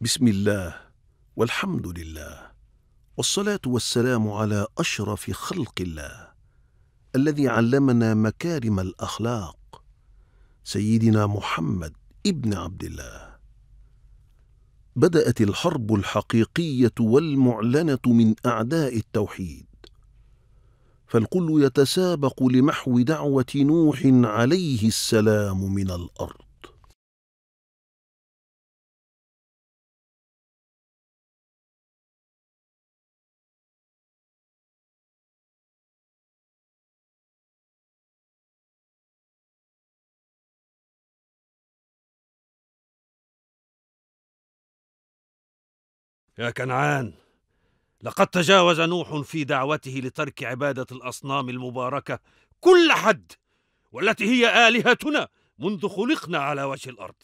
بسم الله والحمد لله والصلاة والسلام على أشرف خلق الله الذي علمنا مكارم الأخلاق سيدنا محمد ابن عبد الله بدأت الحرب الحقيقية والمعلنة من أعداء التوحيد فالكل يتسابق لمحو دعوة نوح عليه السلام من الأرض يا كنعان لقد تجاوز نوح في دعوته لترك عباده الاصنام المباركه كل حد والتي هي الهتنا منذ خلقنا على وجه الارض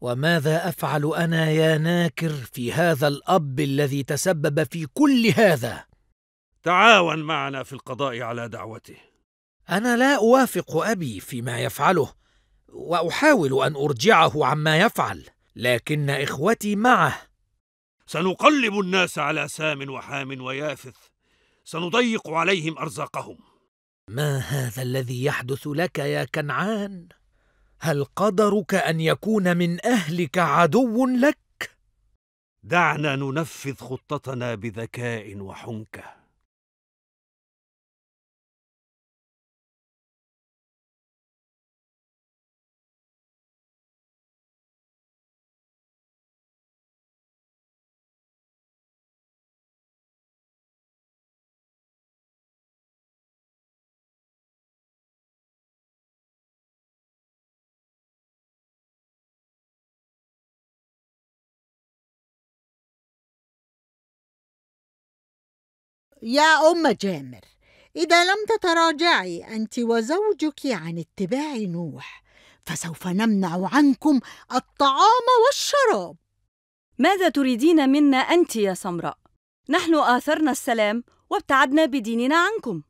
وماذا افعل انا يا ناكر في هذا الاب الذي تسبب في كل هذا تعاون معنا في القضاء على دعوته انا لا اوافق ابي فيما يفعله واحاول ان ارجعه عما يفعل لكن اخوتي معه سنقلب الناس على سام وحام ويافث سنضيق عليهم ارزاقهم ما هذا الذي يحدث لك يا كنعان هل قدرك ان يكون من اهلك عدو لك دعنا ننفذ خطتنا بذكاء وحنكه يا أم جامر إذا لم تتراجعي أنت وزوجك عن اتباع نوح فسوف نمنع عنكم الطعام والشراب ماذا تريدين منا أنت يا سمراء؟ نحن آثرنا السلام وابتعدنا بديننا عنكم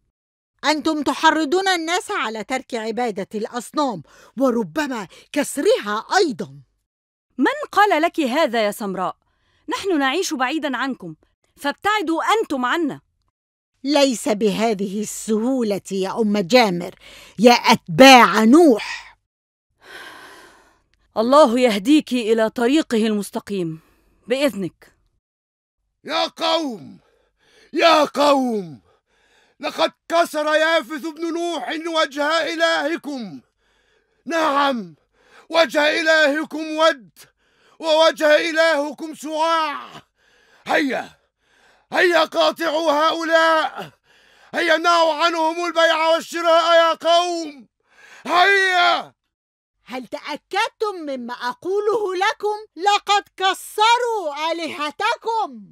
أنتم تحرضون الناس على ترك عبادة الأصنام وربما كسرها أيضا من قال لك هذا يا سمراء؟ نحن نعيش بعيدا عنكم فابتعدوا أنتم عنا ليس بهذه السهوله يا ام جامر يا اتباع نوح الله يهديك الى طريقه المستقيم باذنك يا قوم يا قوم لقد كسر يافث بن نوح وجه الهكم نعم وجه الهكم ود ووجه الهكم سواع هيا هيا قاطعوا هؤلاء هيا نعوا عنهم البيع والشراء يا قوم هيا هل تأكدتم مما أقوله لكم؟ لقد كسروا آلهتكم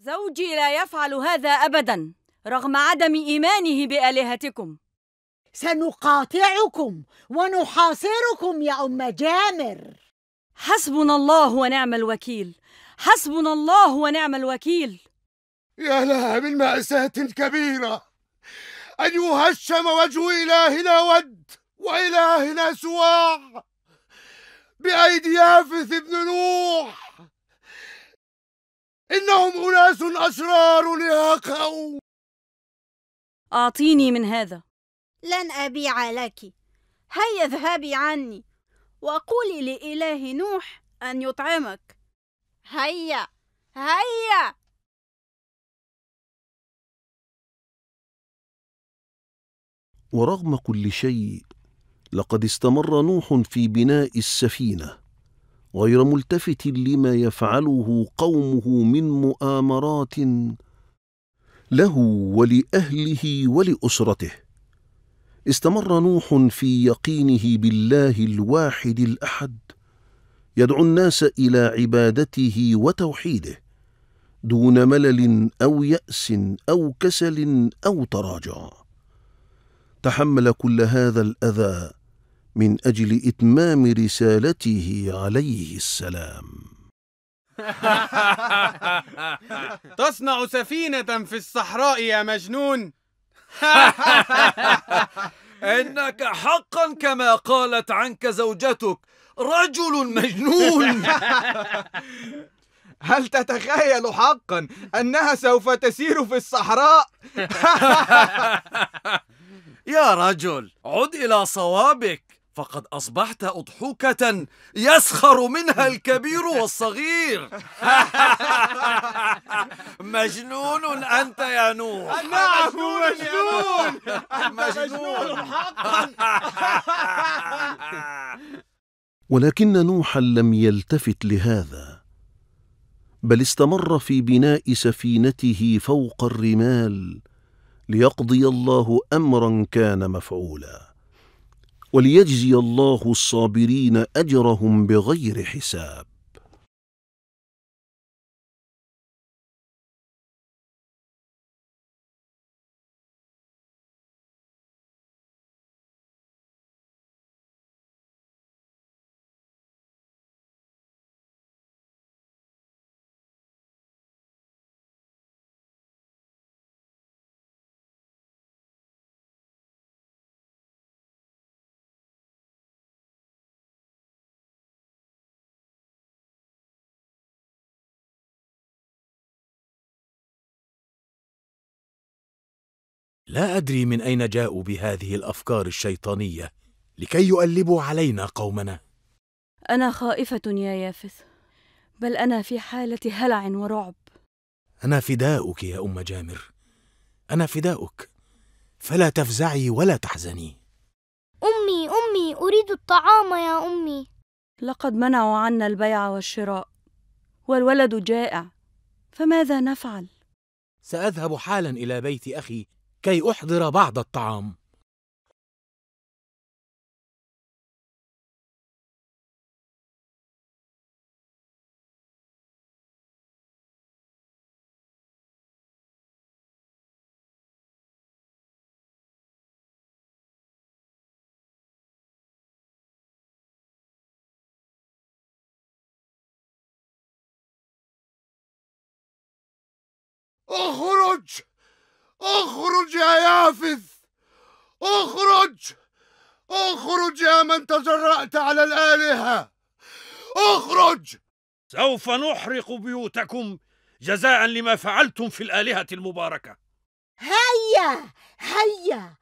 زوجي لا يفعل هذا أبدا رغم عدم إيمانه بآلهتكم سنقاطعكم ونحاصركم يا أم جامر حسبنا الله ونعم الوكيل حسبنا الله ونعم الوكيل يا لها من مأساة كبيرة أن يهشم وجه إلهنا ود وإلهنا سواع بأيدي يافث بن نوح إنهم أناس أشرار يا قوم أعطيني من هذا لن أبيع لك هيا اذهبي عني وقولي لإله نوح أن يطعمك هيا هيا ورغم كل شيء لقد استمر نوح في بناء السفينه غير ملتفت لما يفعله قومه من مؤامرات له ولاهله ولاسرته استمر نوح في يقينه بالله الواحد الاحد يدعو الناس الى عبادته وتوحيده دون ملل او ياس او كسل او تراجع تحمل كل هذا الأذى من أجل إتمام رسالته عليه السلام تصنع سفينة في الصحراء يا مجنون إنك حقا كما قالت عنك زوجتك رجل مجنون هل تتخيل حقا أنها سوف تسير في الصحراء؟ يا رجل عد إلى صوابك فقد أصبحت أضحوكة يسخر منها الكبير والصغير مجنون أنت يا نوح نعم مجنون مجنون حقا ولكن نوحا لم يلتفت لهذا بل استمر في بناء سفينته فوق الرمال ليقضي الله امرا كان مفعولا وليجزي الله الصابرين اجرهم بغير حساب لا أدري من أين جاءوا بهذه الأفكار الشيطانية لكي يؤلبوا علينا قومنا أنا خائفة يا يافث بل أنا في حالة هلع ورعب أنا فداؤك يا أم جامر أنا فداؤك فلا تفزعي ولا تحزني أمي أمي أريد الطعام يا أمي لقد منعوا عنا البيع والشراء والولد جائع فماذا نفعل؟ سأذهب حالا إلى بيت أخي كي أحضر بعض الطعام اخرج اخرج يا يافث اخرج اخرج يا من تجرأت على الآلهة اخرج سوف نحرق بيوتكم جزاء لما فعلتم في الآلهة المباركة هيا هيا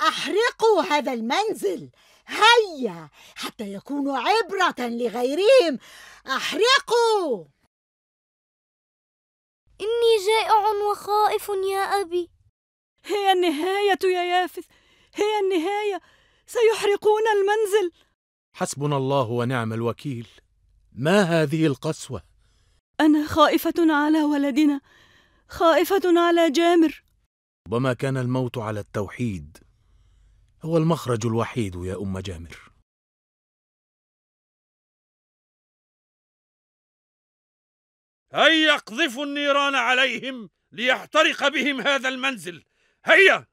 احرقوا هذا المنزل هيا حتى يكون عبرة لغيرهم احرقوا إني جائع وخائف يا أبي هي النهاية يا يافث هي النهاية سيحرقون المنزل حسبنا الله ونعم الوكيل ما هذه القسوة؟ أنا خائفة على ولدنا خائفة على جامر وما كان الموت على التوحيد هو المخرج الوحيد يا أم جامر هيا اقذفوا النيران عليهم ليحترق بهم هذا المنزل هيا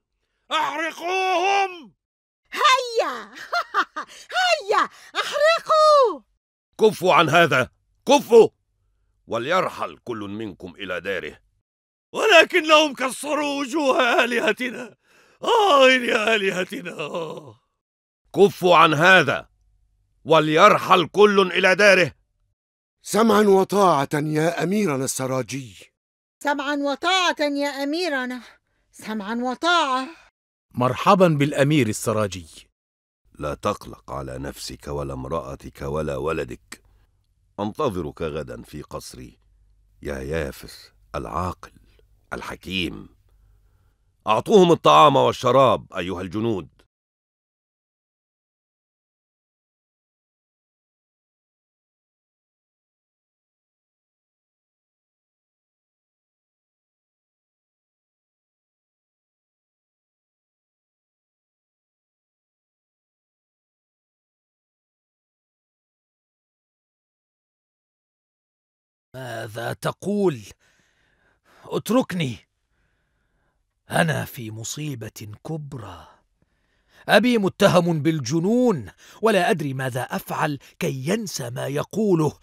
احرقوهم هيا هيا احرقوا كفوا عن هذا كفوا وليرحل كل منكم الى داره ولكنهم كسروا وجوه الهتنا آه يا آلهتنا كفوا عن هذا وليرحل كل إلى داره سمعا وطاعة يا أميرنا السراجي سمعا وطاعة يا أميرنا سمعا وطاعة مرحبا بالأمير السراجي لا تقلق على نفسك ولا امرأتك ولا ولدك أنتظرك غدا في قصري يا يافث العاقل الحكيم أعطوهم الطعام والشراب أيها الجنود ماذا تقول اتركني انا في مصيبه كبرى ابي متهم بالجنون ولا ادري ماذا افعل كي ينسى ما يقوله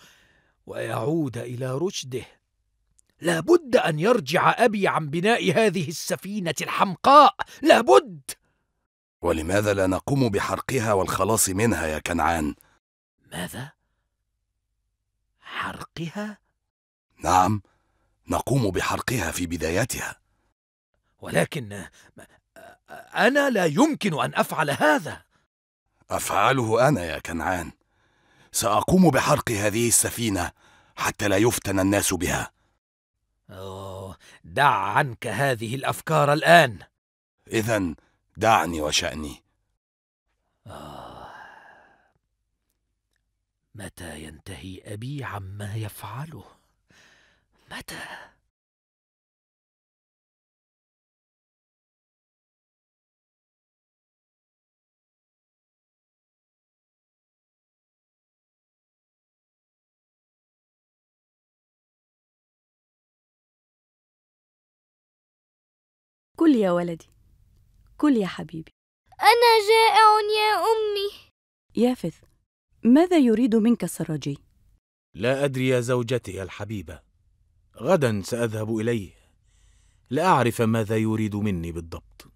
ويعود الى رشده لابد ان يرجع ابي عن بناء هذه السفينه الحمقاء لابد ولماذا لا نقوم بحرقها والخلاص منها يا كنعان ماذا حرقها نعم نقوم بحرقها في بدايتها ولكن آه، انا لا يمكن ان افعل هذا افعله انا يا كنعان ساقوم بحرق هذه السفينه حتى لا يفتن الناس بها أوه دع عنك هذه الافكار الان اذا دعني وشاني أوه. متى ينتهي ابي عما يفعله متى؟ كل يا ولدي كل يا حبيبي أنا جائع يا أمي يافث ماذا يريد منك السراجي؟ لا أدري يا زوجتي الحبيبة غدا ساذهب اليه لاعرف ماذا يريد مني بالضبط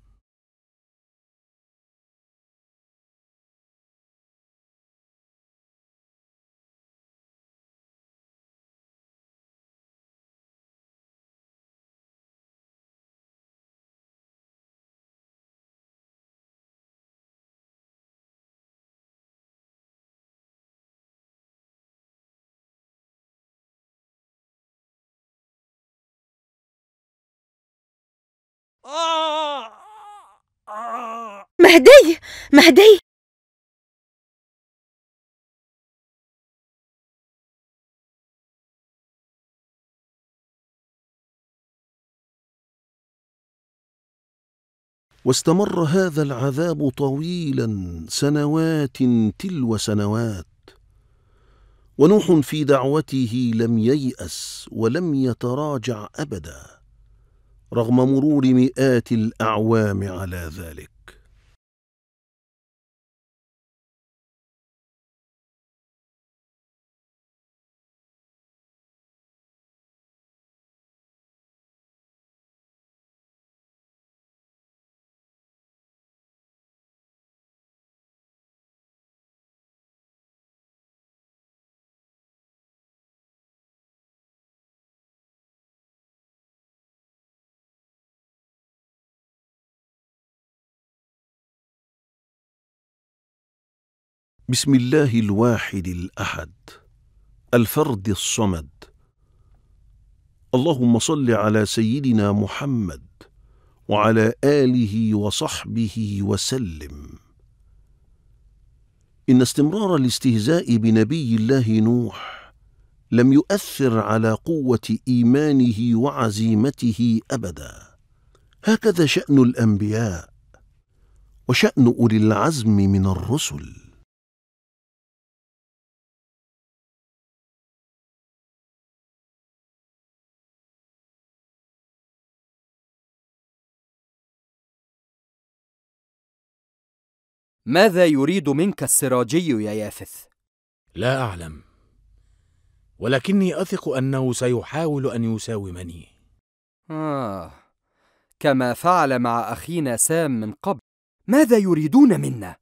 مهدي مهدي واستمر هذا العذاب طويلا سنوات تلو سنوات ونوح في دعوته لم ييأس ولم يتراجع أبدا رغم مرور مئات الأعوام على ذلك بسم الله الواحد الاحد الفرد الصمد اللهم صل على سيدنا محمد وعلى اله وصحبه وسلم ان استمرار الاستهزاء بنبي الله نوح لم يؤثر على قوه ايمانه وعزيمته ابدا هكذا شان الانبياء وشان اولي العزم من الرسل ماذا يريد منك السراجي يا يافث لا اعلم ولكني اثق انه سيحاول ان يساومني اه كما فعل مع اخينا سام من قبل ماذا يريدون منا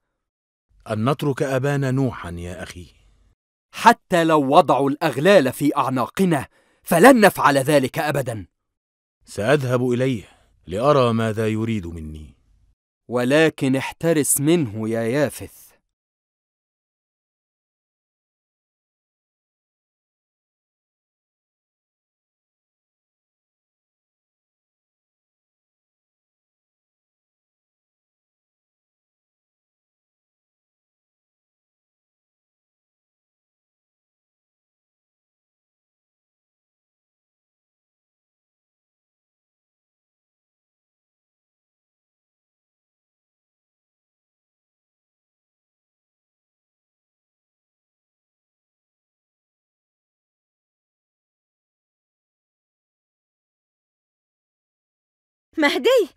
ان نترك ابانا نوحا يا اخي حتى لو وضعوا الاغلال في اعناقنا فلن نفعل ذلك ابدا ساذهب اليه لارى ماذا يريد مني ولكن احترس منه يا يافث مهدي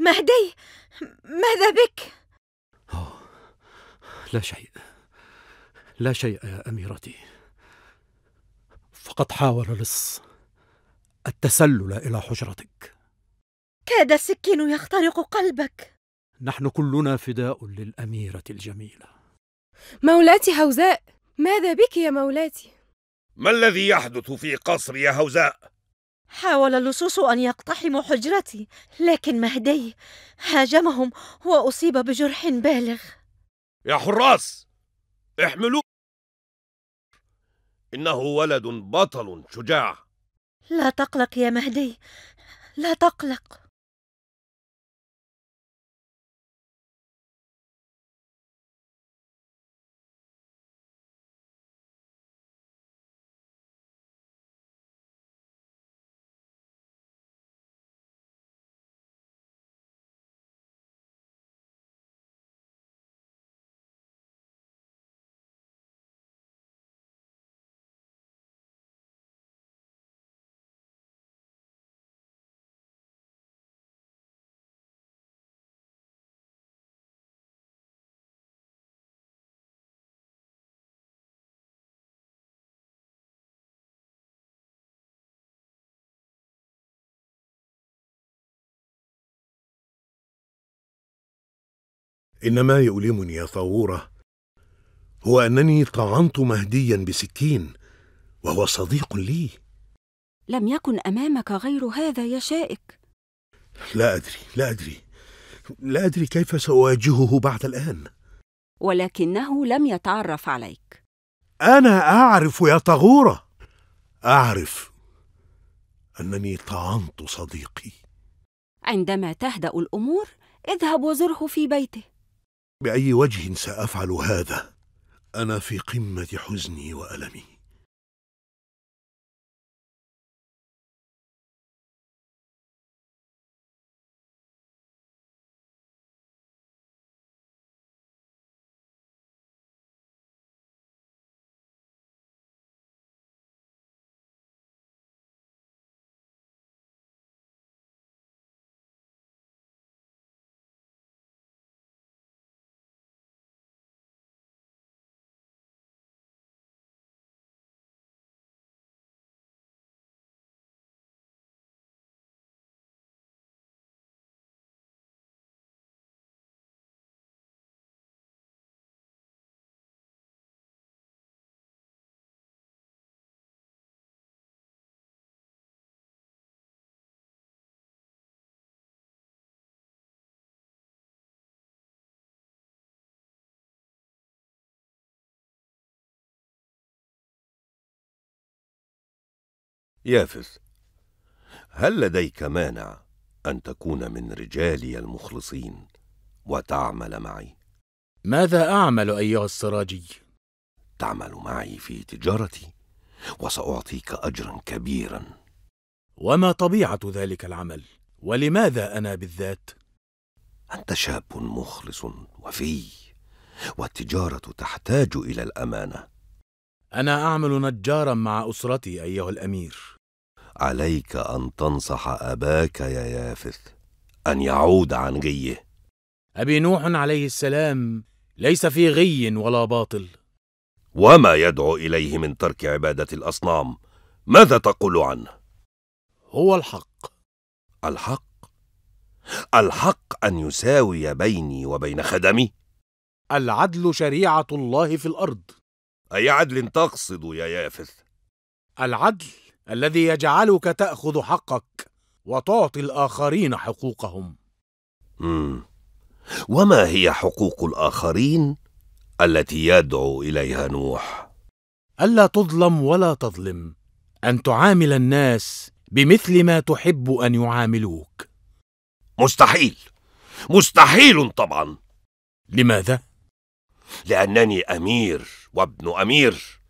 مهدي ماذا بك أوه. لا شيء لا شيء يا اميرتي فقد حاول لص التسلل الى حجرتك كاد السكين يخترق قلبك نحن كلنا فداء للاميره الجميله مولاتي هوزاء ماذا بك يا مولاتي ما الذي يحدث في قصر يا هوزاء حاول اللصوص أن يقتحموا حجرتي لكن مهدي هاجمهم وأصيب بجرح بالغ يا حراس احملوه إنه ولد بطل شجاع لا تقلق يا مهدي لا تقلق إنما يؤلمني يا ثورة هو أنني طعنت مهديا بسكين وهو صديق لي لم يكن أمامك غير هذا يا شائك لا أدري لا أدري لا أدري كيف سأواجهه بعد الآن ولكنه لم يتعرف عليك أنا أعرف يا طغورة أعرف أنني طعنت صديقي عندما تهدأ الأمور اذهب وزره في بيته باي وجه سافعل هذا انا في قمه حزني والمي يافث هل لديك مانع أن تكون من رجالي المخلصين وتعمل معي؟ ماذا أعمل أيها السراجي؟ تعمل معي في تجارتي وسأعطيك أجرا كبيرا وما طبيعة ذلك العمل؟ ولماذا أنا بالذات؟ أنت شاب مخلص وفي والتجارة تحتاج إلى الأمانة أنا أعمل نجارا مع أسرتي أيها الأمير عليك أن تنصح أباك يا يافث أن يعود عن غيه أبي نوح عليه السلام ليس في غي ولا باطل وما يدعو إليه من ترك عبادة الأصنام ماذا تقول عنه؟ هو الحق الحق؟ الحق أن يساوي بيني وبين خدمي؟ العدل شريعة الله في الأرض أي عدل تقصد يا يافث؟ العدل الذي يجعلك تاخذ حقك وتعطي الاخرين حقوقهم مم. وما هي حقوق الاخرين التي يدعو اليها نوح الا تظلم ولا تظلم ان تعامل الناس بمثل ما تحب ان يعاملوك مستحيل مستحيل طبعا لماذا لانني امير وابن امير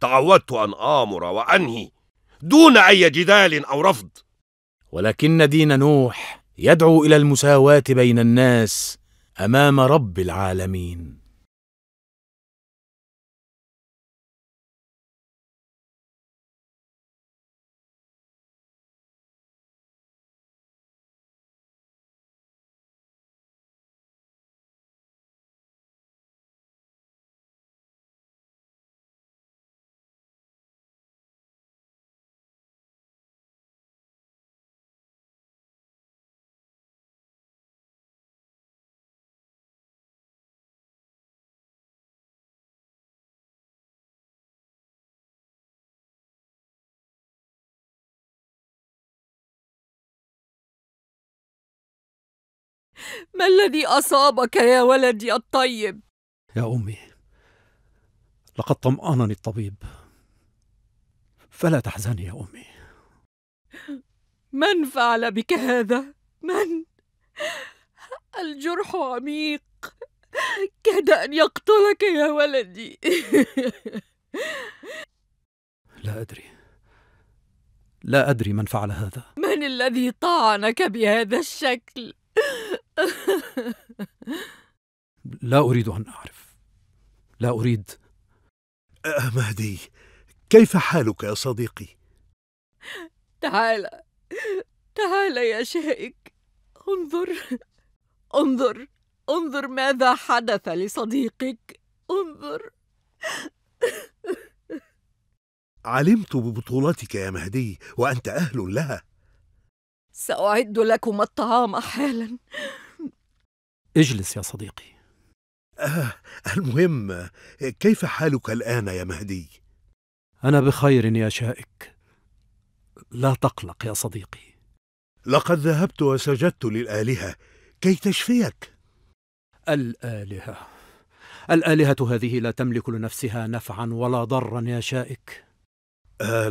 تعودت ان امر وانهي دون أي جدال أو رفض ولكن دين نوح يدعو إلى المساواة بين الناس أمام رب العالمين ما الذي أصابك يا ولدي الطيب؟ يا أمي لقد طمأنني الطبيب فلا تحزني يا أمي من فعل بك هذا؟ من؟ الجرح عميق كاد أن يقتلك يا ولدي لا أدري لا أدري من فعل هذا من الذي طعنك بهذا الشكل؟ لا أريد أن أعرف لا أريد مهدي كيف حالك يا صديقي؟ تعال تعال يا شائك انظر انظر انظر ماذا حدث لصديقك انظر علمت ببطولتك يا مهدي وأنت أهل لها سأعد لكم الطعام حالاً اجلس يا صديقي آه المهم كيف حالك الآن يا مهدي؟ أنا بخير يا شائك لا تقلق يا صديقي لقد ذهبت وسجدت للآلهة كي تشفيك الآلهة الآلهة هذه لا تملك لنفسها نفعا ولا ضرا يا شائك آه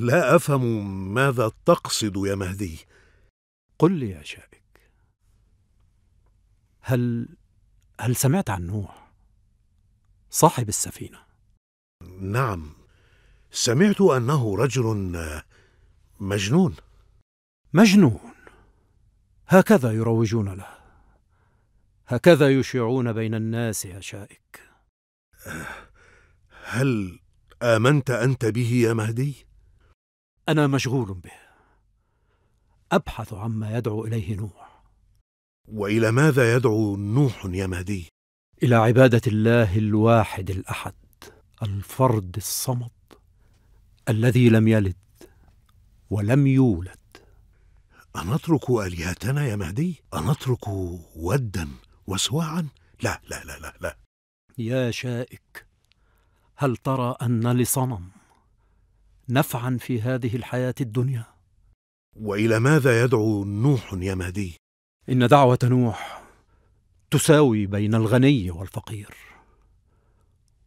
لا أفهم ماذا تقصد يا مهدي قل لي يا شائك هل هل سمعت عن نوح صاحب السفينة؟ نعم سمعت أنه رجل مجنون مجنون هكذا يروجون له هكذا يشيعون بين الناس يا شائك هل آمنت أنت به يا مهدي؟ أنا مشغول به أبحث عما يدعو إليه نوح والى ماذا يدعو نوح يا مهدي الى عباده الله الواحد الاحد الفرد الصمد الذي لم يلد ولم يولد انترك الهتنا يا مهدي انترك ودا وسواعا لا لا لا لا لا يا شائك هل ترى ان لصنم نفعا في هذه الحياه الدنيا والى ماذا يدعو نوح يا مهدي ان دعوه نوح تساوي بين الغني والفقير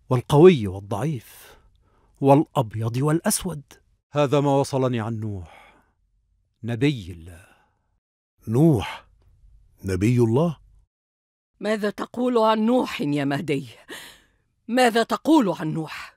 والقوي والضعيف والابيض والاسود هذا ما وصلني عن نوح نبي الله نوح نبي الله ماذا تقول عن نوح يا مهدي ماذا تقول عن نوح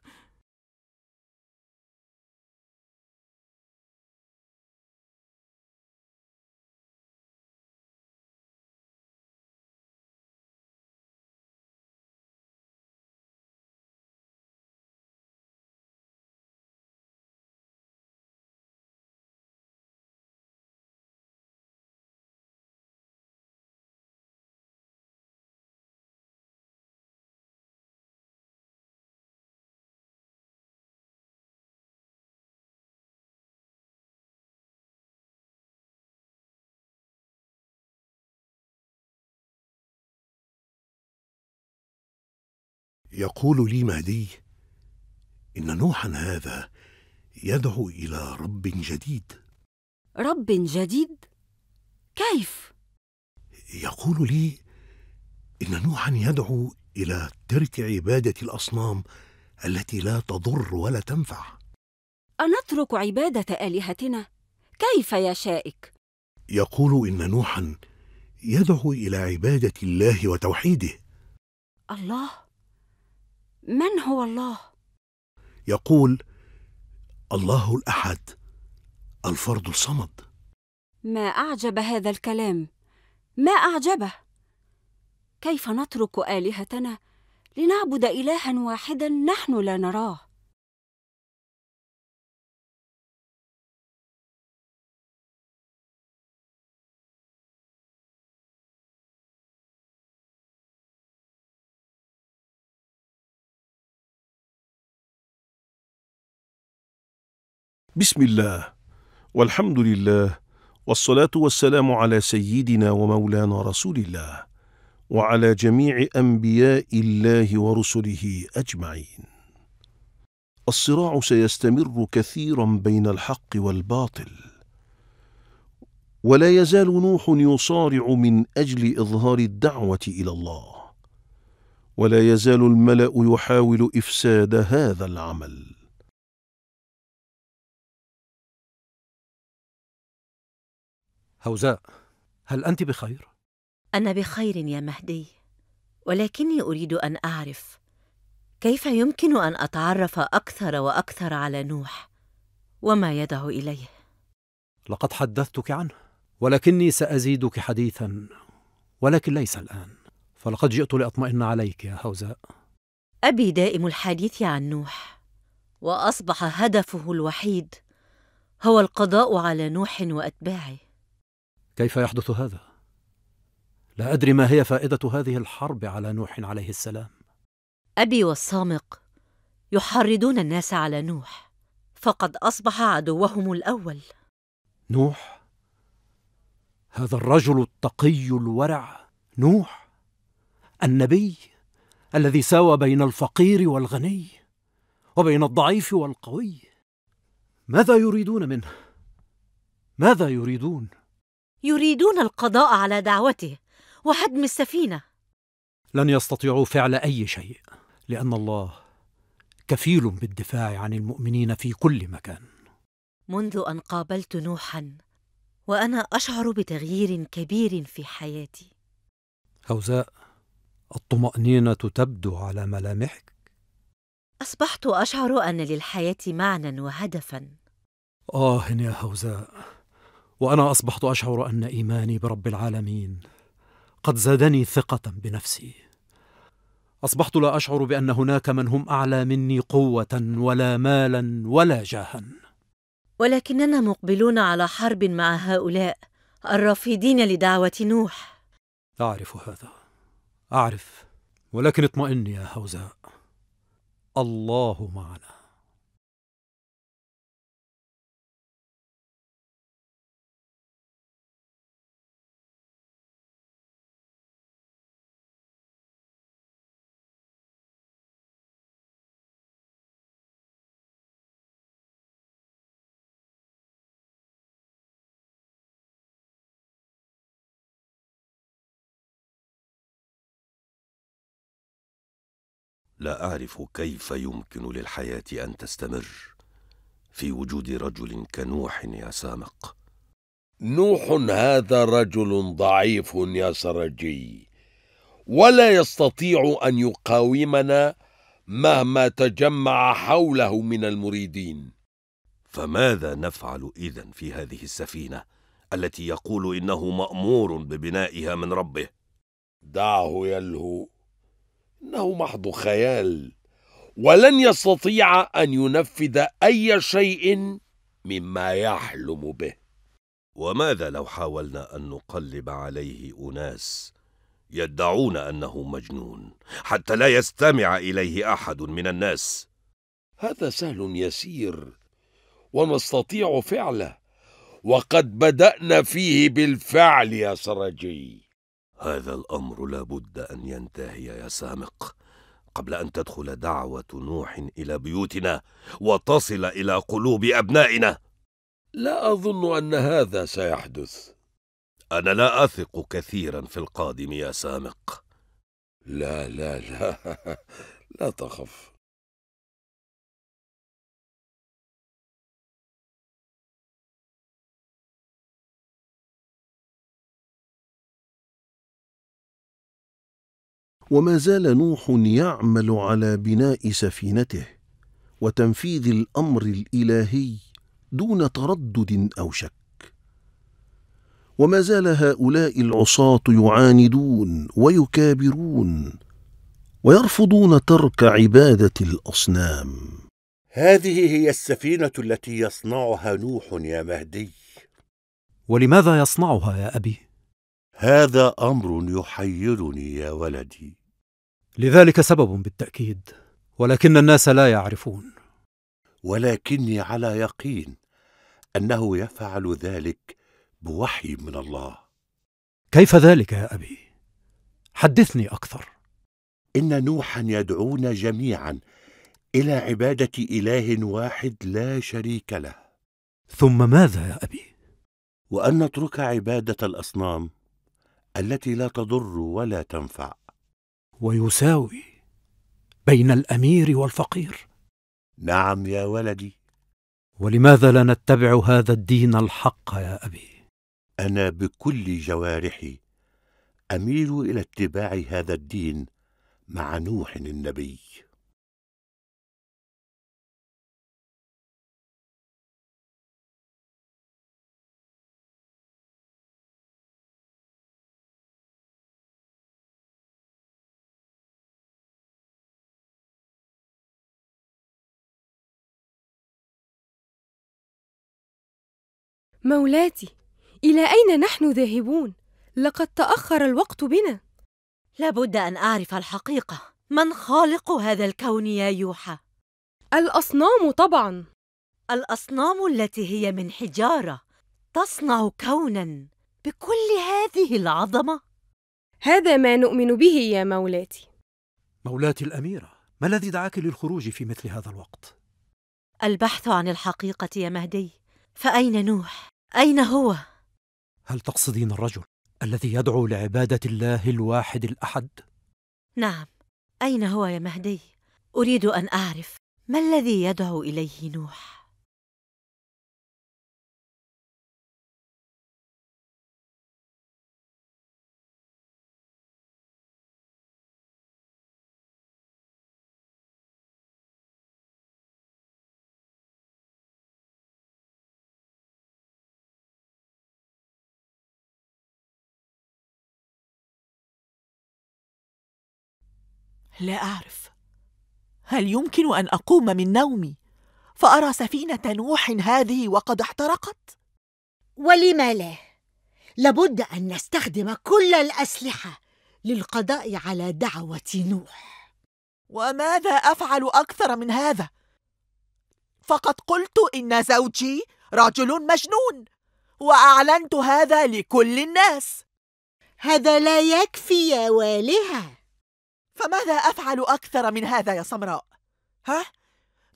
يقول لي مهدي إن نوحا هذا يدعو إلى رب جديد رب جديد؟ كيف؟ يقول لي إن نوحا يدعو إلى ترك عبادة الأصنام التي لا تضر ولا تنفع أنترك عبادة آلهتنا؟ كيف يا شائك؟ يقول إن نوحا يدعو إلى عبادة الله وتوحيده الله من هو الله يقول الله الاحد الفرد الصمد ما اعجب هذا الكلام ما اعجبه كيف نترك الهتنا لنعبد الها واحدا نحن لا نراه بسم الله والحمد لله والصلاة والسلام على سيدنا ومولانا رسول الله وعلى جميع أنبياء الله ورسله أجمعين الصراع سيستمر كثيرا بين الحق والباطل ولا يزال نوح يصارع من أجل إظهار الدعوة إلى الله ولا يزال الملأ يحاول إفساد هذا العمل هوزاء هل انت بخير انا بخير يا مهدي ولكني اريد ان اعرف كيف يمكن ان اتعرف اكثر واكثر على نوح وما يدعو اليه لقد حدثتك عنه ولكني سازيدك حديثا ولكن ليس الان فلقد جئت لاطمئن عليك يا هوزاء ابي دائم الحديث عن نوح واصبح هدفه الوحيد هو القضاء على نوح واتباعه كيف يحدث هذا لا ادري ما هي فائده هذه الحرب على نوح عليه السلام ابي والصامق يحرضون الناس على نوح فقد اصبح عدوهم الاول نوح هذا الرجل التقي الورع نوح النبي الذي ساوى بين الفقير والغني وبين الضعيف والقوي ماذا يريدون منه ماذا يريدون يريدون القضاء على دعوته وهدم السفينه لن يستطيعوا فعل اي شيء لان الله كفيل بالدفاع عن المؤمنين في كل مكان منذ ان قابلت نوحا وانا اشعر بتغيير كبير في حياتي هوزاء الطمانينه تبدو على ملامحك اصبحت اشعر ان للحياه معنى وهدفا اه يا هوزاء وانا اصبحت اشعر ان ايماني برب العالمين قد زادني ثقه بنفسي اصبحت لا اشعر بان هناك من هم اعلى مني قوه ولا مالا ولا جاها ولكننا مقبلون على حرب مع هؤلاء الرافضين لدعوه نوح اعرف هذا اعرف ولكن اطمئن يا هوزاء الله معنا لا اعرف كيف يمكن للحياه ان تستمر في وجود رجل كنوح يا سامق نوح هذا رجل ضعيف يا سرجي ولا يستطيع ان يقاومنا مهما تجمع حوله من المريدين فماذا نفعل اذا في هذه السفينه التي يقول انه مامور ببنائها من ربه دعه يلهو انه محض خيال ولن يستطيع ان ينفذ اي شيء مما يحلم به وماذا لو حاولنا ان نقلب عليه اناس يدعون انه مجنون حتى لا يستمع اليه احد من الناس هذا سهل يسير ونستطيع فعله وقد بدانا فيه بالفعل يا سرجي هذا الأمر لابد أن ينتهي يا سامق قبل أن تدخل دعوة نوح إلى بيوتنا وتصل إلى قلوب أبنائنا لا أظن أن هذا سيحدث أنا لا أثق كثيرا في القادم يا سامق لا لا لا لا تخف وما زال نوح يعمل على بناء سفينته وتنفيذ الامر الالهي دون تردد او شك وما زال هؤلاء العصاه يعاندون ويكابرون ويرفضون ترك عباده الاصنام هذه هي السفينه التي يصنعها نوح يا مهدي ولماذا يصنعها يا ابي هذا امر يحيرني يا ولدي لذلك سبب بالتاكيد ولكن الناس لا يعرفون ولكني على يقين انه يفعل ذلك بوحي من الله كيف ذلك يا ابي حدثني اكثر ان نوحا يدعونا جميعا الى عباده اله واحد لا شريك له ثم ماذا يا ابي وان نترك عباده الاصنام التي لا تضر ولا تنفع ويساوي بين الامير والفقير نعم يا ولدي ولماذا لا نتبع هذا الدين الحق يا ابي انا بكل جوارحي اميل الى اتباع هذا الدين مع نوح النبي مولاتي الى اين نحن ذاهبون لقد تاخر الوقت بنا لابد ان اعرف الحقيقه من خالق هذا الكون يا يوحى الاصنام طبعا الاصنام التي هي من حجاره تصنع كونا بكل هذه العظمه هذا ما نؤمن به يا مولاتي مولاتي الاميره ما الذي دعاك للخروج في مثل هذا الوقت البحث عن الحقيقه يا مهدي فاين نوح أين هو؟ هل تقصدين الرجل الذي يدعو لعبادة الله الواحد الأحد؟ نعم، أين هو يا مهدي؟ أريد أن أعرف ما الذي يدعو إليه نوح؟ لا اعرف هل يمكن ان اقوم من نومي فارى سفينه نوح هذه وقد احترقت ولم لا لابد ان نستخدم كل الاسلحه للقضاء على دعوه نوح وماذا افعل اكثر من هذا فقد قلت ان زوجي رجل مجنون واعلنت هذا لكل الناس هذا لا يكفي يا والهه فماذا أفعل أكثر من هذا يا سمراء؟ ها؟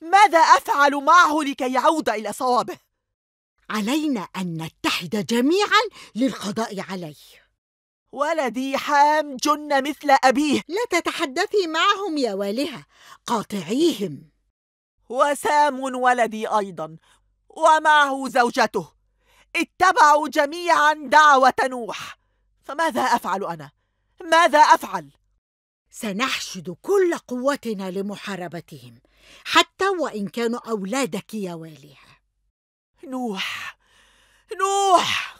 ماذا أفعل معه لكي يعود إلى صوابه؟ علينا أن نتحد جميعا للقضاء عليه ولدي حام جن مثل أبيه لا تتحدثي معهم يا والهة قاطعيهم وسام ولدي أيضا ومعه زوجته اتبعوا جميعا دعوة نوح فماذا أفعل أنا؟ ماذا أفعل؟ سنحشد كل قوتنا لمحاربتهم حتى وان كانوا اولادك يا والها نوح نوح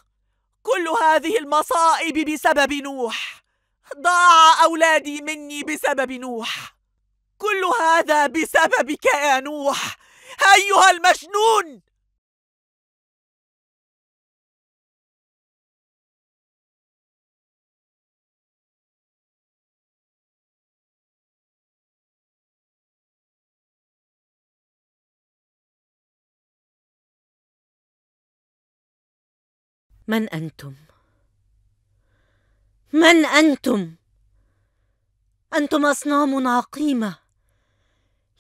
كل هذه المصائب بسبب نوح ضاع اولادي مني بسبب نوح كل هذا بسببك يا نوح ايها المجنون من انتم من انتم انتم اصنام عقيمه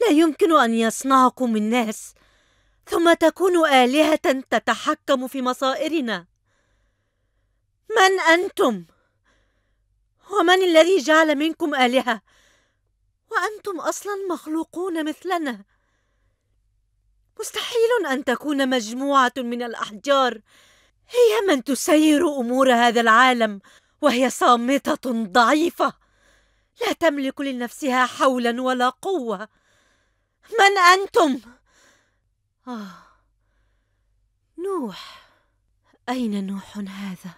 لا يمكن ان يصنعكم الناس ثم تكون الهه تتحكم في مصائرنا من انتم ومن الذي جعل منكم الهه وانتم اصلا مخلوقون مثلنا مستحيل ان تكون مجموعه من الاحجار هي من تسير امور هذا العالم وهي صامته ضعيفه لا تملك لنفسها حولا ولا قوه من انتم آه. نوح اين نوح هذا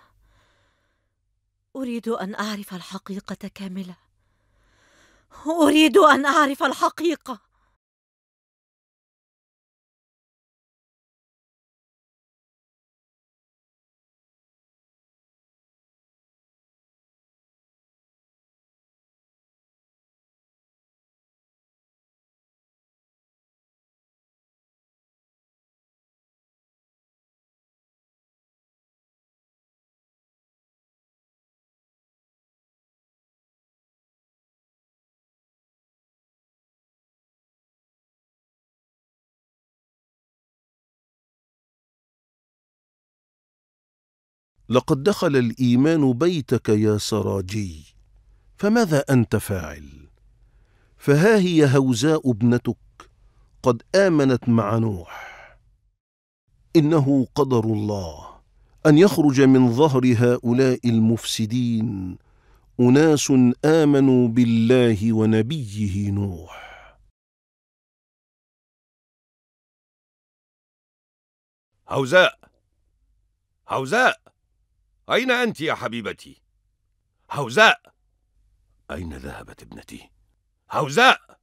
اريد ان اعرف الحقيقه كامله اريد ان اعرف الحقيقه لقد دخل الإيمان بيتك يا سراجي فماذا أنت فاعل؟ فها هي هوزاء ابنتك قد آمنت مع نوح إنه قدر الله أن يخرج من ظهر هؤلاء المفسدين أناس آمنوا بالله ونبيه نوح هوزاء هوزاء أين أنت يا حبيبتي؟ هوزاء أين ذهبت ابنتي؟ هوزاء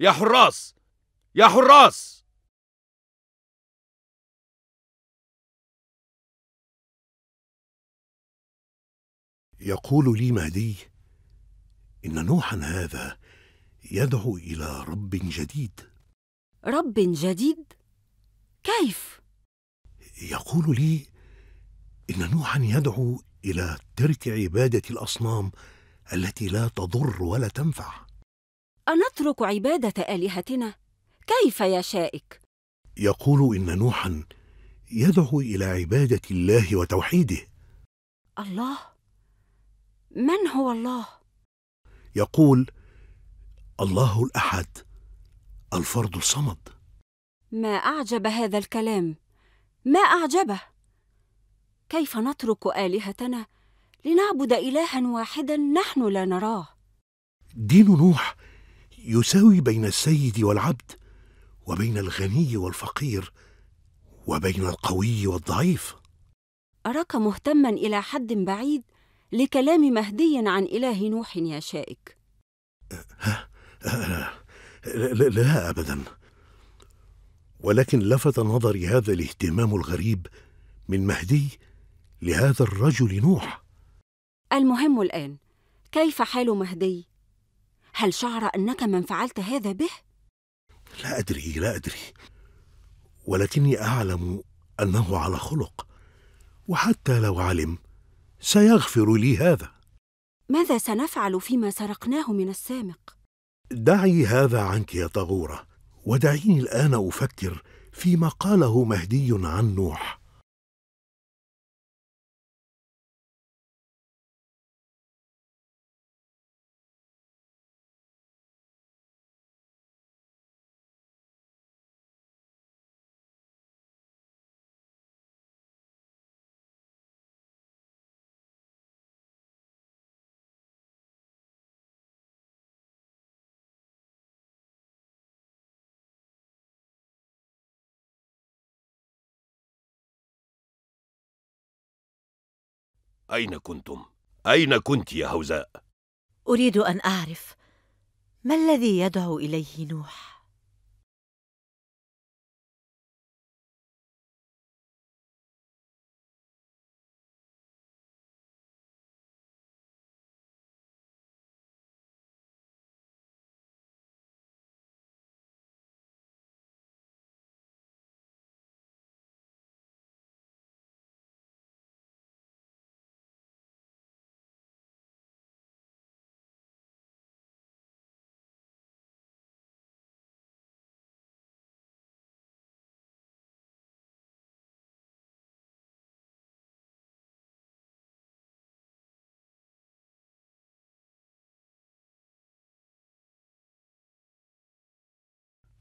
يا حراس يا حراس يقول لي مهدي إن نوحا هذا يدعو إلى رب جديد رب جديد؟ كيف؟ يقول لي إن نوحا يدعو إلى ترك عبادة الأصنام التي لا تضر ولا تنفع أنترك عبادة آلهتنا؟ كيف يا شائك؟ يقول إن نوحا يدعو إلى عبادة الله وتوحيده الله؟ من هو الله؟ يقول الله الأحد الفرد الصمد ما أعجب هذا الكلام ما أعجبه كيف نترك آلهتنا لنعبد إلها واحدا نحن لا نراه دين نوح يساوي بين السيد والعبد وبين الغني والفقير وبين القوي والضعيف أراك مهتما إلى حد بعيد لكلام مهدي عن إله نوح يا شائك أه، أه، لا, لا أبدا ولكن لفت نظري هذا الاهتمام الغريب من مهدي لهذا الرجل نوح المهم الآن كيف حال مهدي؟ هل شعر أنك من فعلت هذا به؟ لا أدري لا أدري ولكني أعلم أنه على خلق وحتى لو علم سيغفر لي هذا ماذا سنفعل فيما سرقناه من السامق؟ دعي هذا عنك يا طغورة ودعيني الآن أفكر فيما قاله مهدي عن نوح أين كنتم؟ أين كنت يا هوزاء؟ أريد أن أعرف ما الذي يدعو إليه نوح؟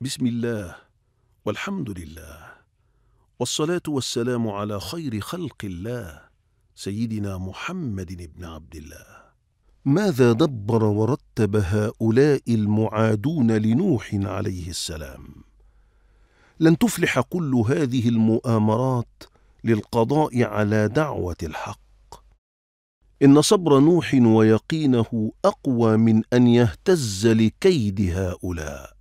بسم الله والحمد لله والصلاة والسلام على خير خلق الله سيدنا محمد بن عبد الله ماذا دبر ورتب هؤلاء المعادون لنوح عليه السلام لن تفلح كل هذه المؤامرات للقضاء على دعوة الحق إن صبر نوح ويقينه أقوى من أن يهتز لكيد هؤلاء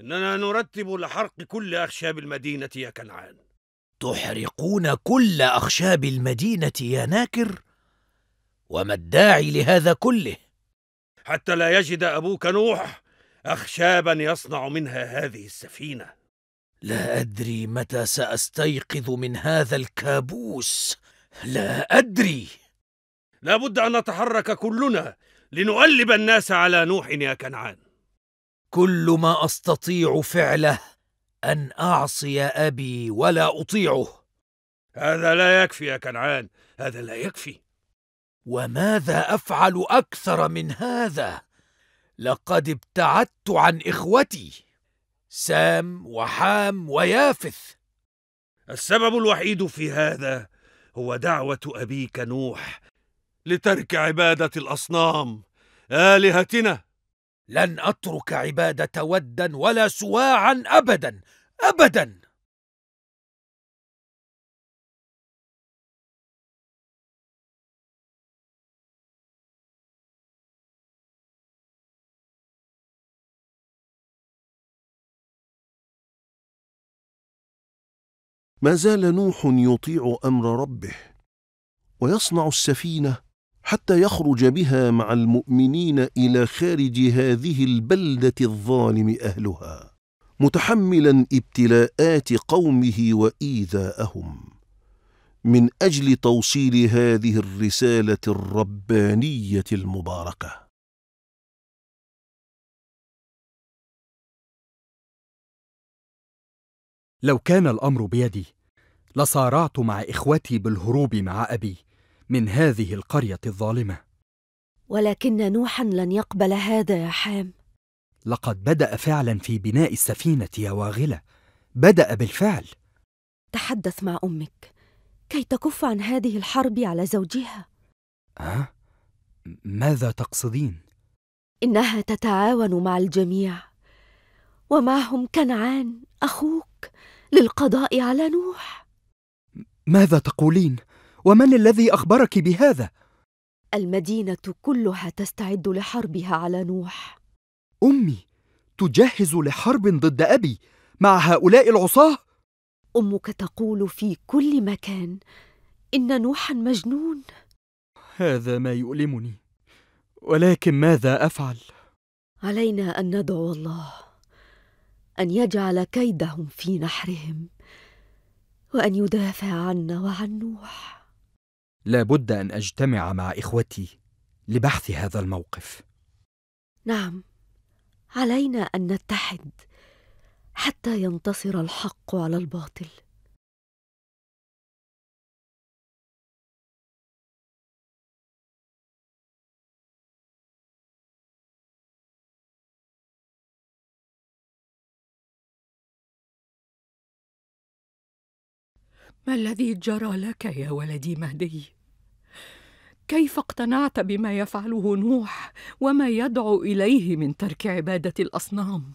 إننا نرتب لحرق كل أخشاب المدينة يا كنعان تحرقون كل أخشاب المدينة يا ناكر؟ وما الداعي لهذا كله؟ حتى لا يجد أبوك نوح أخشابا يصنع منها هذه السفينة لا أدري متى سأستيقظ من هذا الكابوس لا أدري لابد أن نتحرك كلنا لنؤلب الناس على نوح يا كنعان كل ما استطيع فعله ان اعصي ابي ولا اطيعه هذا لا يكفي يا كنعان هذا لا يكفي وماذا افعل اكثر من هذا لقد ابتعدت عن اخوتي سام وحام ويافث السبب الوحيد في هذا هو دعوه ابيك نوح لترك عباده الاصنام الهتنا لن اترك عباده ودا ولا سواعا ابدا ابدا ما زال نوح يطيع امر ربه ويصنع السفينه حتى يخرج بها مع المؤمنين الى خارج هذه البلده الظالم اهلها متحملا ابتلاءات قومه وايذاءهم من اجل توصيل هذه الرساله الربانيه المباركه لو كان الامر بيدي لصارعت مع اخوتي بالهروب مع ابي من هذه القرية الظالمة ولكن نوحا لن يقبل هذا يا حام لقد بدأ فعلا في بناء السفينة يا واغلة بدأ بالفعل تحدث مع أمك كي تكف عن هذه الحرب على زوجها أه؟ ماذا تقصدين؟ إنها تتعاون مع الجميع ومعهم كنعان أخوك للقضاء على نوح ماذا تقولين؟ ومن الذي اخبرك بهذا المدينه كلها تستعد لحربها على نوح امي تجهز لحرب ضد ابي مع هؤلاء العصاه امك تقول في كل مكان ان نوحا مجنون هذا ما يؤلمني ولكن ماذا افعل علينا ان ندعو الله ان يجعل كيدهم في نحرهم وان يدافع عنا وعن نوح لا بد ان اجتمع مع اخوتي لبحث هذا الموقف نعم علينا ان نتحد حتى ينتصر الحق على الباطل ما الذي جرى لك يا ولدي مهدي كيف اقتنعت بما يفعله نوح وما يدعو اليه من ترك عباده الاصنام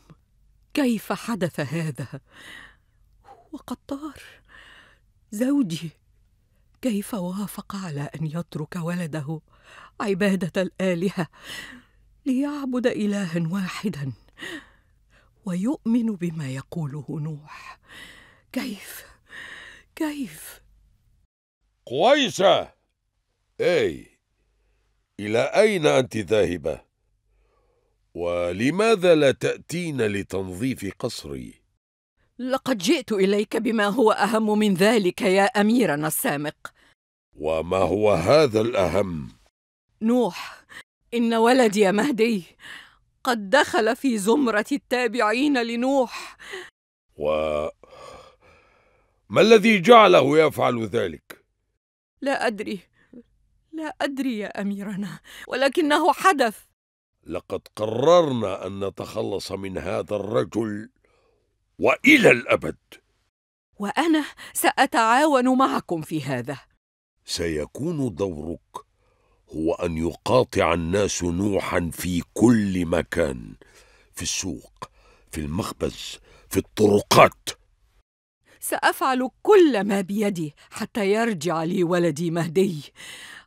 كيف حدث هذا وقد طار زوجي كيف وافق على ان يترك ولده عباده الالهه ليعبد الها واحدا ويؤمن بما يقوله نوح كيف كيف قويسة أي إلى أين أنت ذاهبة؟ ولماذا لا تأتين لتنظيف قصري؟ لقد جئت إليك بما هو أهم من ذلك يا أميرنا السامق وما هو هذا الأهم؟ نوح إن ولدي مهدي قد دخل في زمرة التابعين لنوح و ما الذي جعله يفعل ذلك لا ادري لا ادري يا اميرنا ولكنه حدث لقد قررنا ان نتخلص من هذا الرجل والى الابد وانا ساتعاون معكم في هذا سيكون دورك هو ان يقاطع الناس نوحا في كل مكان في السوق في المخبز في الطرقات سافعل كل ما بيدي حتى يرجع لي ولدي مهدي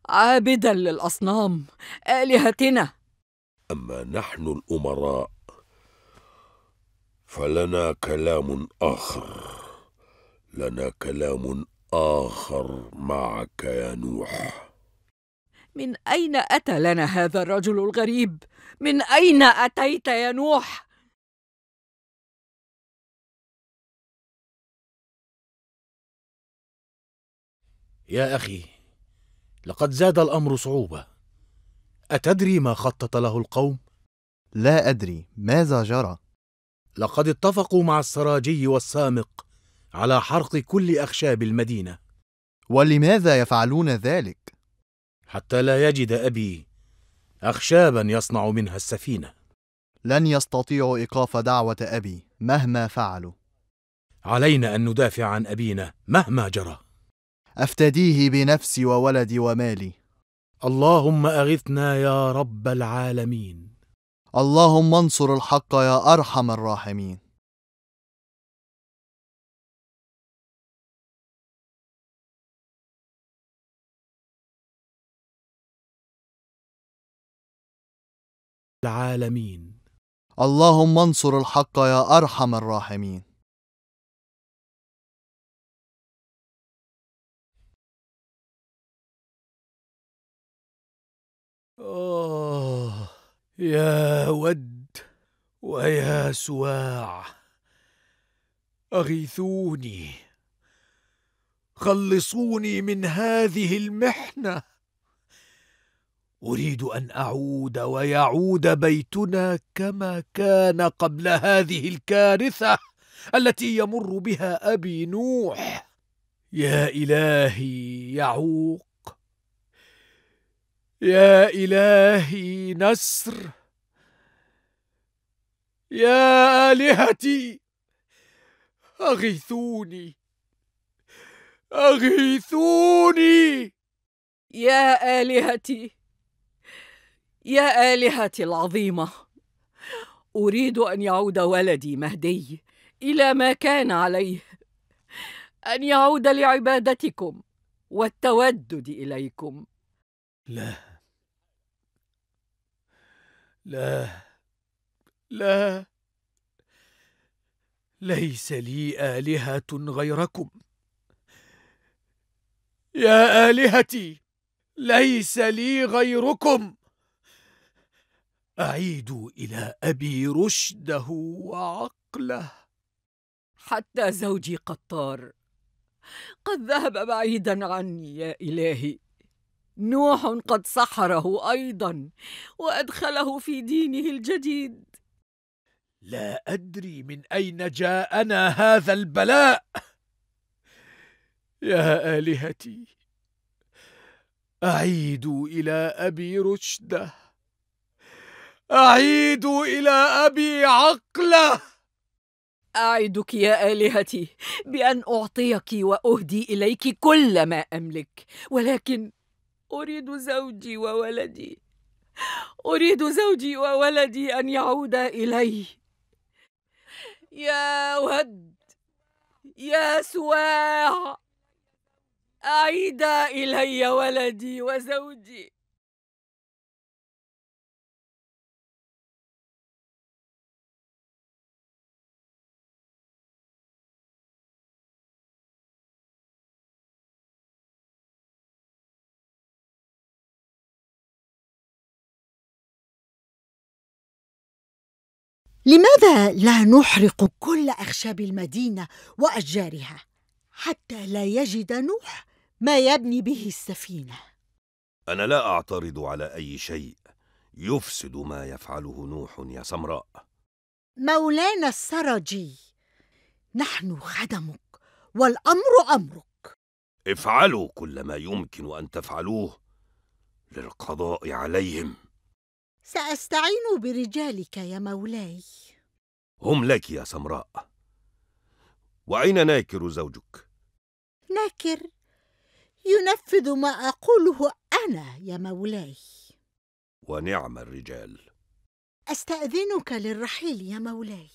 عابدا للاصنام الهتنا اما نحن الامراء فلنا كلام اخر لنا كلام اخر معك يا نوح من اين اتى لنا هذا الرجل الغريب من اين اتيت يا نوح يا أخي لقد زاد الأمر صعوبة أتدري ما خطط له القوم؟ لا أدري ماذا جرى؟ لقد اتفقوا مع السراجي والسامق على حرق كل أخشاب المدينة ولماذا يفعلون ذلك؟ حتى لا يجد أبي أخشابا يصنع منها السفينة لن يستطيعوا إيقاف دعوة أبي مهما فعلوا علينا أن ندافع عن أبينا مهما جرى افتديه بنفسي وولدي ومالي اللهم اغثنا يا رب العالمين اللهم انصر الحق يا ارحم الراحمين العالمين اللهم انصر الحق يا ارحم الراحمين آه يا ود ويا سواع أغيثوني خلصوني من هذه المحنة أريد أن أعود ويعود بيتنا كما كان قبل هذه الكارثة التي يمر بها أبي نوح يا إلهي يعوق يا إلهي نسر يا آلهتي أغيثوني أغيثوني يا آلهتي يا آلهتي العظيمة أريد أن يعود ولدي مهدي إلى ما كان عليه أن يعود لعبادتكم والتودد إليكم لا لا لا ليس لي آلهة غيركم يا آلهتي ليس لي غيركم اعيدوا إلى أبي رشده وعقله حتى زوجي قطار قد ذهب بعيدا عني يا إلهي نوح قد سحره ايضا وادخله في دينه الجديد لا ادري من اين جاءنا هذا البلاء يا الهتي اعيدوا الى ابي رشده اعيدوا الى ابي عقله أعدك يا آلهتي بأن أعطيك وأهدي إليك كل ما أملك ولكن أريد زوجي وولدي أريد زوجي وولدي أن يعودا إلي يا ود يا سواع أعيدا إلي ولدي وزوجي لماذا لا نحرق كل أخشاب المدينة وأشجارها حتى لا يجد نوح ما يبني به السفينة؟ أنا لا أعترض على أي شيء يفسد ما يفعله نوح يا سمراء مولانا السرجي نحن خدمك والأمر أمرك افعلوا كل ما يمكن أن تفعلوه للقضاء عليهم سأستعين برجالك يا مولاي هم لك يا سمراء وأين ناكر زوجك؟ ناكر ينفذ ما أقوله أنا يا مولاي ونعم الرجال أستأذنك للرحيل يا مولاي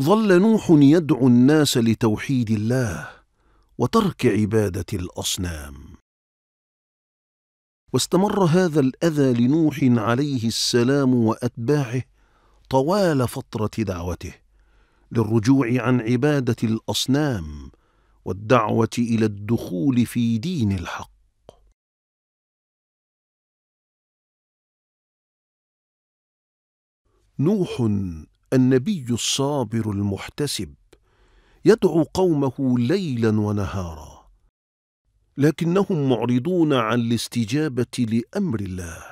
ظل نوح يدعو الناس لتوحيد الله وترك عباده الاصنام واستمر هذا الاذى لنوح عليه السلام واتباعه طوال فتره دعوته للرجوع عن عباده الاصنام والدعوه الى الدخول في دين الحق نوح النبي الصابر المحتسب يدعو قومه ليلا ونهارا لكنهم معرضون عن الاستجابه لامر الله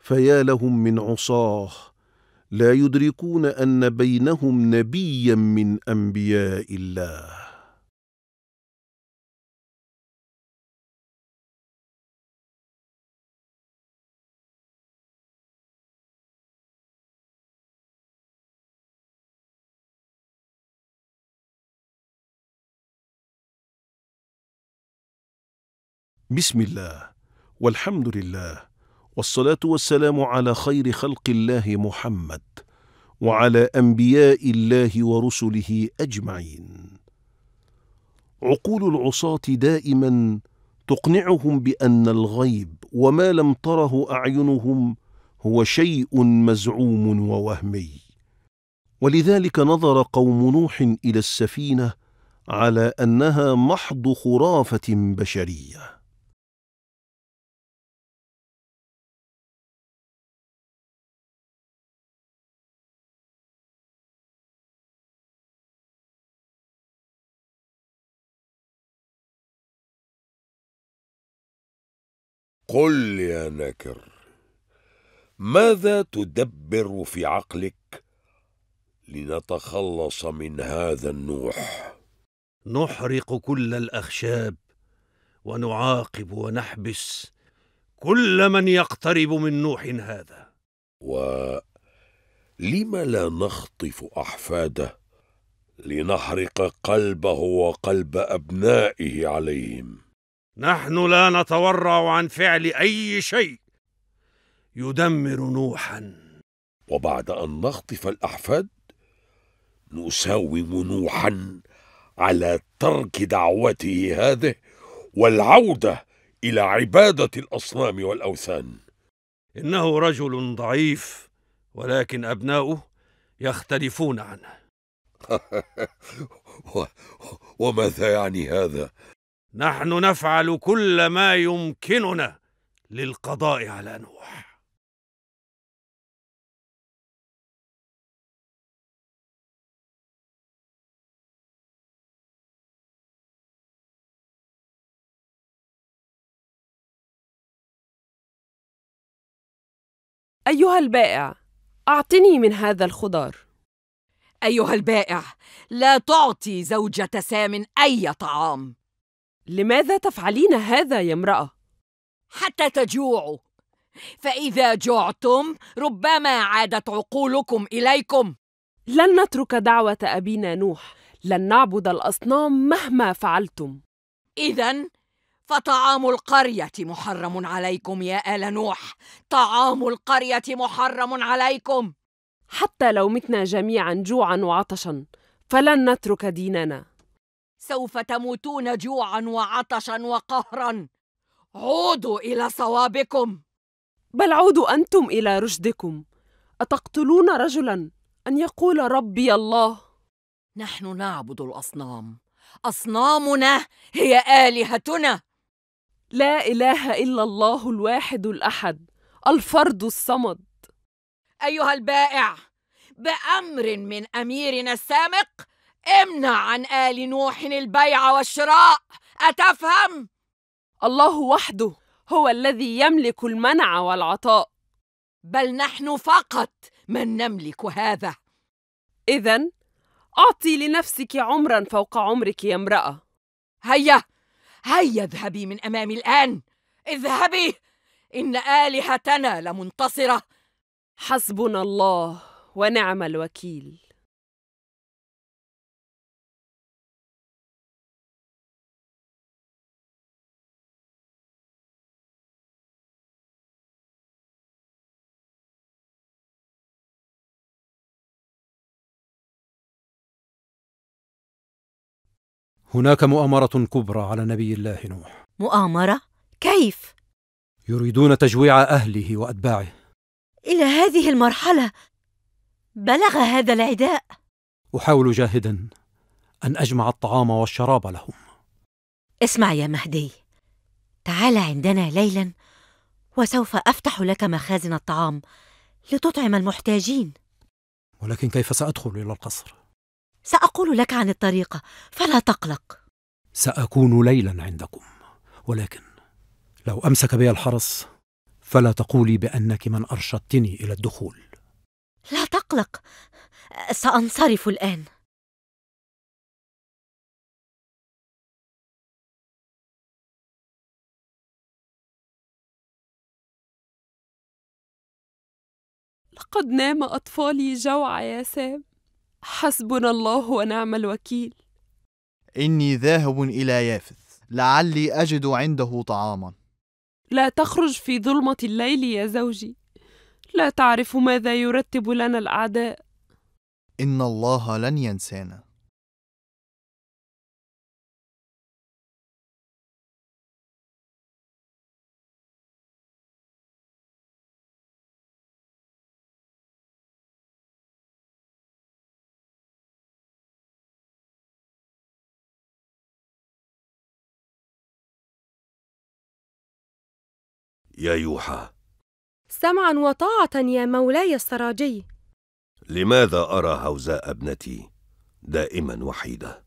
فيا لهم من عصاه لا يدركون ان بينهم نبيا من انبياء الله بسم الله والحمد لله والصلاة والسلام على خير خلق الله محمد وعلى أنبياء الله ورسله أجمعين عقول العصاة دائما تقنعهم بأن الغيب وما لم تره أعينهم هو شيء مزعوم ووهمي ولذلك نظر قوم نوح إلى السفينة على أنها محض خرافة بشرية قل يا ناكر ماذا تدبر في عقلك لنتخلص من هذا النوح نحرق كل الاخشاب ونعاقب ونحبس كل من يقترب من نوح هذا ولم لا نخطف احفاده لنحرق قلبه وقلب ابنائه عليهم نحن لا نتورع عن فعل اي شيء يدمر نوحا وبعد ان نخطف الاحفاد نساوم نوحا على ترك دعوته هذه والعوده الى عباده الاصنام والاوثان انه رجل ضعيف ولكن ابناؤه يختلفون عنه وماذا يعني هذا نحن نفعل كل ما يمكننا للقضاء على نوح أيها البائع، أعطني من هذا الخضار. أيها البائع، لا تعطي زوجة سام أي طعام. لماذا تفعلين هذا يا امرأة؟ حتى تجوعوا فإذا جعتم ربما عادت عقولكم إليكم لن نترك دعوة أبينا نوح لن نعبد الأصنام مهما فعلتم إذا فطعام القرية محرم عليكم يا آل نوح طعام القرية محرم عليكم حتى لو متنا جميعا جوعا وعطشا فلن نترك ديننا سوف تموتون جوعا وعطشا وقهرا عودوا الى صوابكم بل عودوا انتم الى رشدكم اتقتلون رجلا ان يقول ربي الله نحن نعبد الاصنام اصنامنا هي الهتنا لا اله الا الله الواحد الاحد الفرد الصمد ايها البائع بامر من اميرنا السامق امنع عن آل نوح البيع والشراء أتفهم؟ الله وحده هو الذي يملك المنع والعطاء بل نحن فقط من نملك هذا إذا أعطي لنفسك عمرا فوق عمرك يا امرأة هيا هيا اذهبي من أمامي الآن اذهبي إن آلهتنا لمنتصرة حسبنا الله ونعم الوكيل هناك مؤامرة كبرى على نبي الله نوح مؤامرة؟ كيف؟ يريدون تجويع أهله وأتباعه إلى هذه المرحلة بلغ هذا العداء أحاول جاهدا أن أجمع الطعام والشراب لهم اسمع يا مهدي تعال عندنا ليلا وسوف أفتح لك مخازن الطعام لتطعم المحتاجين ولكن كيف سأدخل إلى القصر؟ سأقول لك عن الطريقة فلا تقلق سأكون ليلا عندكم ولكن لو أمسك بي الحرس فلا تقولي بأنك من أرشدتني إلى الدخول لا تقلق سأنصرف الآن لقد نام أطفالي جوعى يا سام حسبنا الله ونعم الوكيل إني ذاهب إلى يافث لعلي أجد عنده طعاما لا تخرج في ظلمة الليل يا زوجي لا تعرف ماذا يرتب لنا الأعداء إن الله لن ينسانا يا يوحى سمعا وطاعة يا مولاي السراجي لماذا أرى هوزاء ابنتي دائما وحيدة؟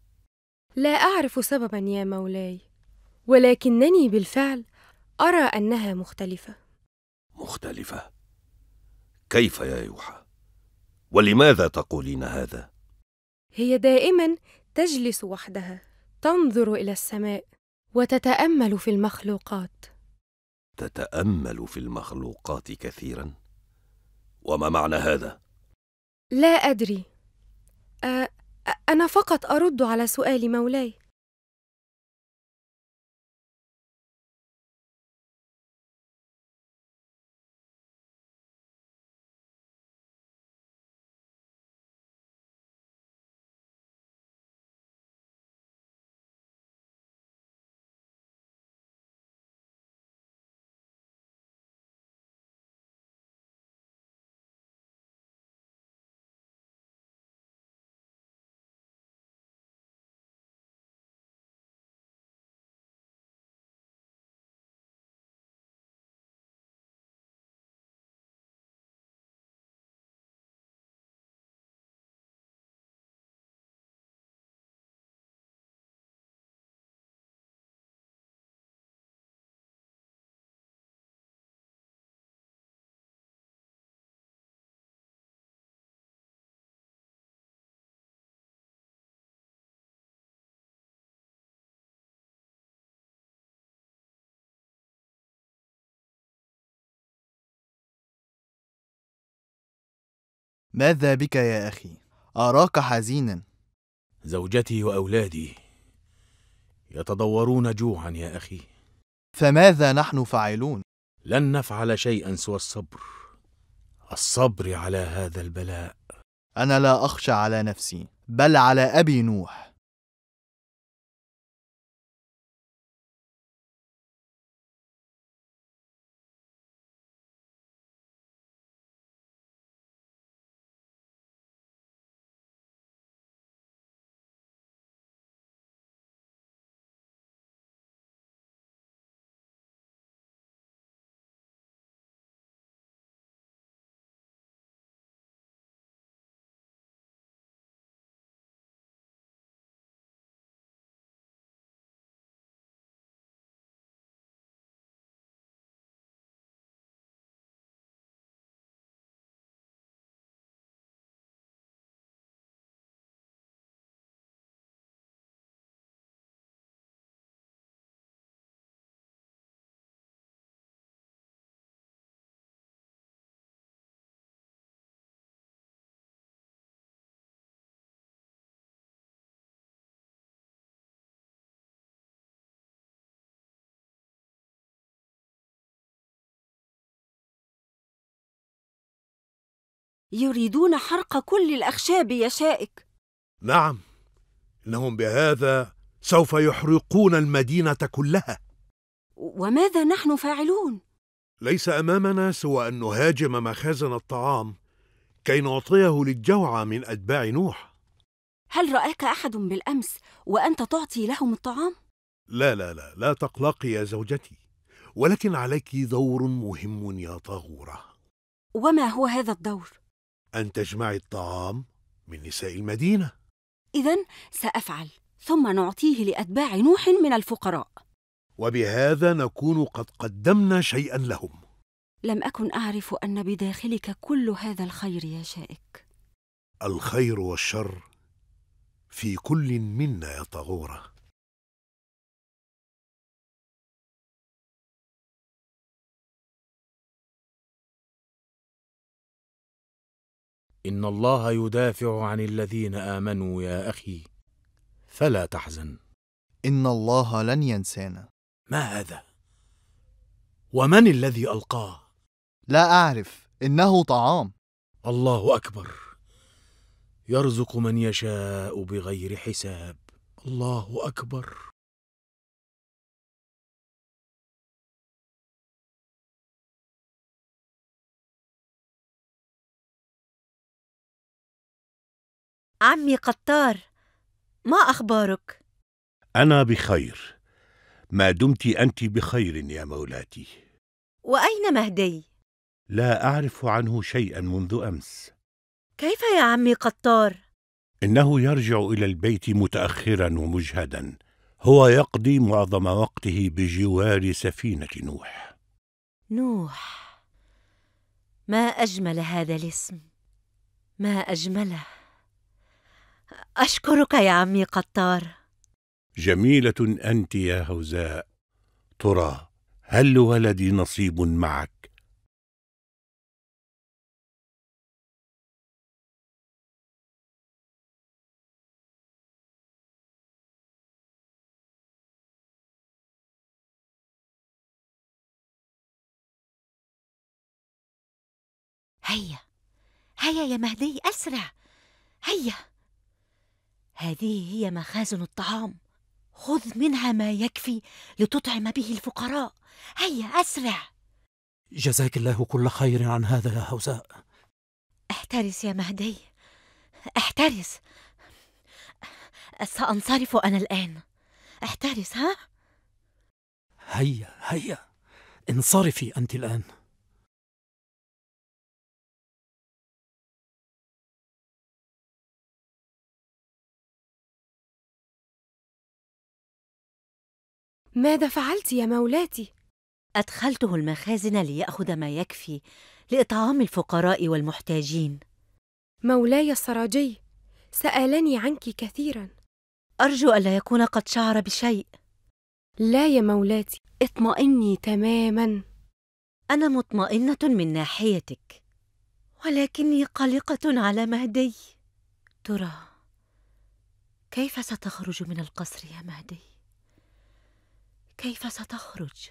لا أعرف سببا يا مولاي ولكنني بالفعل أرى أنها مختلفة مختلفة؟ كيف يا يوحى؟ ولماذا تقولين هذا؟ هي دائما تجلس وحدها تنظر إلى السماء وتتأمل في المخلوقات تتامل في المخلوقات كثيرا وما معنى هذا لا ادري أ... انا فقط ارد على سؤال مولاي ماذا بك يا أخي؟ أراك حزينا زوجتي وأولادي يتضورون جوعا يا أخي فماذا نحن فاعلون؟ لن نفعل شيئا سوى الصبر الصبر على هذا البلاء أنا لا أخشى على نفسي بل على أبي نوح يريدون حرق كل الأخشاب يا شائك نعم إنهم بهذا سوف يحرقون المدينة كلها وماذا نحن فاعلون؟ ليس أمامنا سوى أن نهاجم مخازن الطعام كي نعطيه للجوعى من أتباع نوح هل رآك أحد بالأمس وأنت تعطي لهم الطعام؟ لا لا لا لا تقلقي يا زوجتي ولكن عليك دور مهم يا طغورة وما هو هذا الدور؟ أن تجمعي الطعام من نساء المدينة إذا سأفعل ثم نعطيه لأتباع نوح من الفقراء وبهذا نكون قد قدمنا شيئا لهم لم أكن أعرف أن بداخلك كل هذا الخير يا شائك الخير والشر في كل منا يا طغوره ان الله يدافع عن الذين امنوا يا اخي فلا تحزن ان الله لن ينسانا ما هذا ومن الذي القاه لا اعرف انه طعام الله اكبر يرزق من يشاء بغير حساب الله اكبر عمي قطار ما أخبارك؟ أنا بخير ما دمت أنت بخير يا مولاتي وأين مهدي؟ لا أعرف عنه شيئا منذ أمس كيف يا عمي قطار؟ إنه يرجع إلى البيت متأخرا ومجهدا هو يقضي معظم وقته بجوار سفينة نوح نوح ما أجمل هذا الاسم ما أجمله أشكرك يا عمي قطار جميلة أنت يا هوزاء ترى هل ولدي نصيب معك هيا هيا يا مهدي أسرع هيا هذه هي مخازن الطعام خذ منها ما يكفي لتطعم به الفقراء هيا أسرع جزاك الله كل خير عن هذا يا هوزاء احترس يا مهدي احترس سأنصرف أنا الآن احترس ها هيا هيا انصرفي أنت الآن ماذا فعلت يا مولاتي ادخلته المخازن لياخذ ما يكفي لاطعام الفقراء والمحتاجين مولاي السراجي سالني عنك كثيرا ارجو الا يكون قد شعر بشيء لا يا مولاتي اطمئني تماما انا مطمئنه من ناحيتك ولكني قلقه على مهدي ترى كيف ستخرج من القصر يا مهدي كيف ستخرج